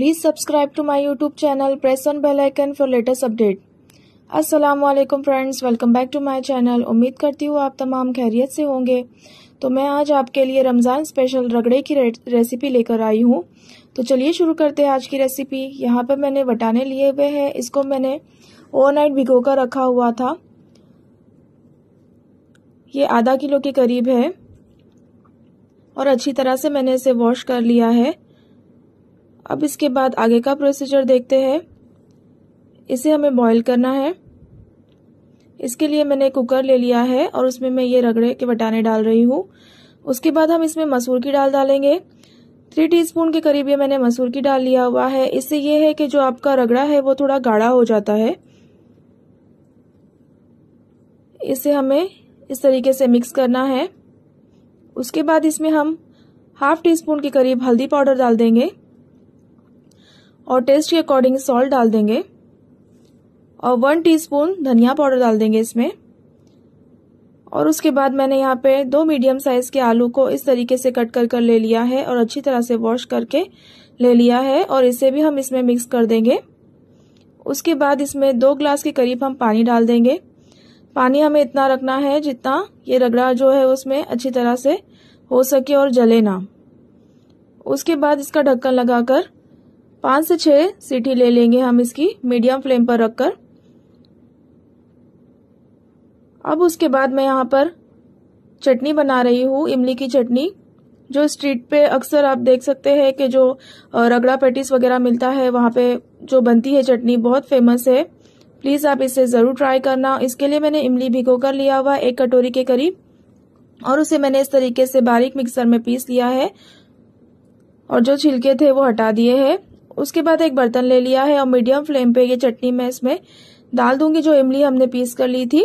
subscribe to to YouTube channel press on bell icon for latest update अस्सलाम वालेकुम friends welcome back to my channel उम्मीद करती हूँ आप तमाम खैरियत से होंगे तो मैं आज आपके लिए रमज़ान स्पेशल रगड़े की रेसिपी लेकर आई हूँ तो चलिए शुरू करते हैं आज की रेसिपी यहाँ पर मैंने वटाने लिए हुए हैं इसको मैंने ओवरनाइट भिगो कर रखा हुआ था ये आधा किलो के करीब है और अच्छी तरह से मैंने इसे वॉश कर लिया है अब इसके बाद आगे का प्रोसीजर देखते हैं इसे हमें बॉईल करना है इसके लिए मैंने कुकर ले लिया है और उसमें मैं ये रगड़े के बटाने डाल रही हूँ उसके बाद हम इसमें मसूर की डाल डालेंगे थ्री टीस्पून के करीब ये मैंने मसूर की डाल लिया हुआ है इससे ये है कि जो आपका रगड़ा है वो थोड़ा गाढ़ा हो जाता है इसे हमें इस तरीके से मिक्स करना है उसके बाद इसमें हम हाफ टी स्पून के करीब हल्दी पाउडर डाल देंगे और टेस्ट के अकॉर्डिंग सॉल्ट डाल देंगे और वन टीस्पून धनिया पाउडर डाल देंगे इसमें और उसके बाद मैंने यहाँ पे दो मीडियम साइज के आलू को इस तरीके से कट कर कर ले लिया है और अच्छी तरह से वॉश करके ले लिया है और इसे भी हम इसमें मिक्स कर देंगे उसके बाद इसमें दो ग्लास के करीब हम पानी डाल देंगे पानी हमें इतना रखना है जितना ये रगड़ा जो है उसमें अच्छी तरह से हो सके और जले ना उसके बाद इसका ढक्कन लगाकर पांच से छह सीटी ले लेंगे हम इसकी मीडियम फ्लेम पर रखकर अब उसके बाद मैं यहाँ पर चटनी बना रही हूँ इमली की चटनी जो स्ट्रीट पे अक्सर आप देख सकते हैं कि जो रगड़ा पेटिस वगैरह मिलता है वहाँ पे जो बनती है चटनी बहुत फेमस है प्लीज़ आप इसे ज़रूर ट्राई करना इसके लिए मैंने इमली भिगो कर लिया हुआ एक कटोरी के करीब और उसे मैंने इस तरीके से बारीक मिक्सर में पीस लिया है और जो छिलके थे वो हटा दिए हैं उसके बाद एक बर्तन ले लिया है और मीडियम फ्लेम पे ये चटनी मैं इसमें डाल दूंगी जो इमली हमने पीस कर ली थी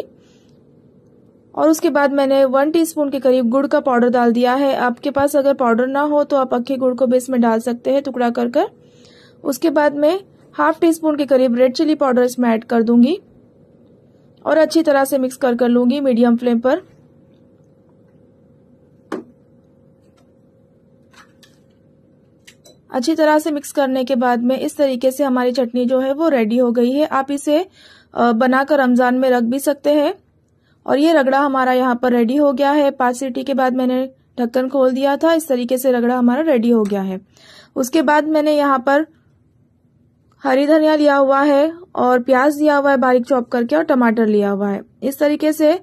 और उसके बाद मैंने वन टीस्पून के करीब गुड़ का पाउडर डाल दिया है आपके पास अगर पाउडर ना हो तो आप अक्खे गुड़ को भी इसमें डाल सकते हैं टुकड़ा कर कर उसके बाद मैं हाफ टी स्पून के करीब रेड चिली पाउडर इसमें ऐड कर दूंगी और अच्छी तरह से मिक्स कर कर लूंगी मीडियम फ्लेम पर अच्छी तरह से मिक्स करने के बाद में इस तरीके से हमारी चटनी जो है वो रेडी हो गई है आप इसे बनाकर रमज़ान में रख भी सकते हैं और ये रगड़ा हमारा यहाँ पर रेडी हो गया है पाँच सीटी के बाद मैंने ढक्कन खोल दिया था इस तरीके से रगड़ा हमारा रेडी हो गया है उसके बाद मैंने यहाँ पर हरी धनिया लिया हुआ है और प्याज लिया हुआ है बारीक चॉप करके और टमाटर लिया हुआ है इस तरीके से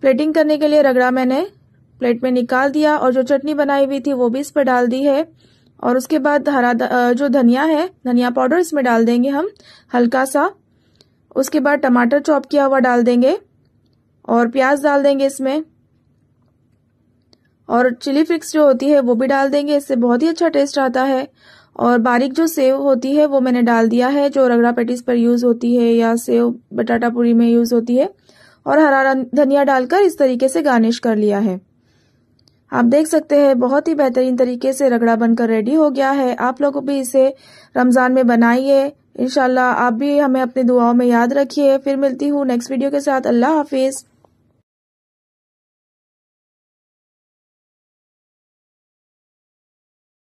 प्लेटिंग करने के लिए रगड़ा मैंने प्लेट में निकाल दिया और जो चटनी बनाई हुई थी वो भी इस पर डाल दी है और उसके बाद हरा जो धनिया है धनिया पाउडर इसमें डाल देंगे हम हल्का सा उसके बाद टमाटर चॉप किया हुआ डाल देंगे और प्याज डाल देंगे इसमें और चिली फ्लिक्स जो होती है वो भी डाल देंगे इससे बहुत ही अच्छा टेस्ट आता है और बारीक जो सेव होती है वो मैंने डाल दिया है जो रगड़ा पेटिस पर यूज़ होती है या सेव बटाटा पूरी में यूज़ होती है और हरा धनिया डालकर इस तरीके से गार्निश कर लिया है आप देख सकते हैं बहुत ही बेहतरीन तरीके से रगड़ा बनकर रेडी हो गया है आप लोग भी इसे रमज़ान में बनाइए इनशाला आप भी हमें अपनी दुआओं में याद रखिए फिर मिलती हूँ नेक्स्ट वीडियो के साथ अल्लाह हाफिज़